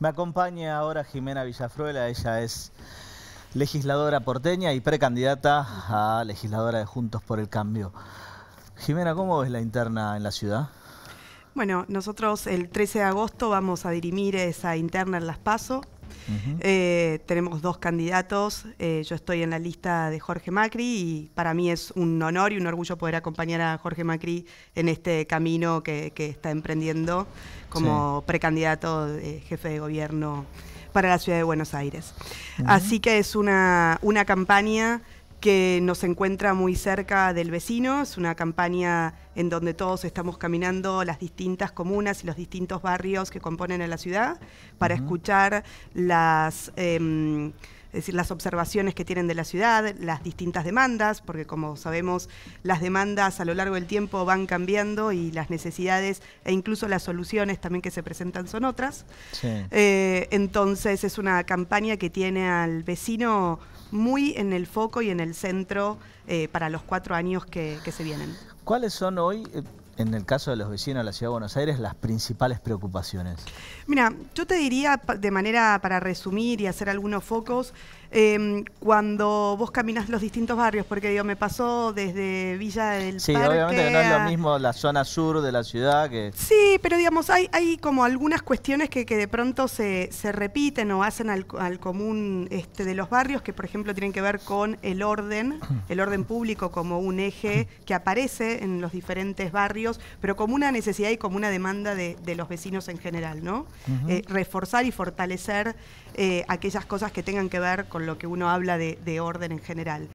Me acompaña ahora Jimena Villafruela, ella es legisladora porteña y precandidata a legisladora de Juntos por el Cambio. Jimena, ¿cómo ves la interna en la ciudad? Bueno, nosotros el 13 de agosto vamos a dirimir esa interna en Las Paso. Eh, tenemos dos candidatos. Eh, yo estoy en la lista de Jorge Macri y para mí es un honor y un orgullo poder acompañar a Jorge Macri en este camino que, está emprendiendo como precandidato de jefe de gobierno para la ciudad de Buenos Aires. Así que es una, una campaña que nos encuentra muy cerca del vecino. Es una campaña en donde todos estamos caminando las distintas comunas y los distintos barrios que componen a la ciudad para escuchar las... Em, es decir, las observaciones que tienen de la ciudad, las distintas demandas, porque como sabemos, las demandas a lo largo del tiempo van cambiando y las necesidades e incluso las soluciones también que se presentan son otras. Eh, entonces es una campaña que tiene al vecino muy en el foco y en el centro eh, para los cuatro años que, que se vienen. ¿Cuáles son hoy, eh, en el caso de los vecinos de la Ciudad de Buenos Aires, las principales preocupaciones? Mira, yo te diría de manera para resumir y hacer algunos focos, em, cuando vos caminas los distintos barrios, porque me pasó desde Villa del sí, Sí, obviamente que no es lo mismo la zona sur de la ciudad que... Sí, pero digamos, hay, hay como algunas cuestiones que, de pronto se, se, repiten o hacen al, común este, de los barrios, que por ejemplo tienen que ver con el orden, el orden público como un eje que aparece en los diferentes barrios pero como una necesidad y como una demanda de, los vecinos en general, ¿no? Eh, reforzar y fortalecer eh, aquellas cosas que tengan que ver con lo que uno habla de orden en general.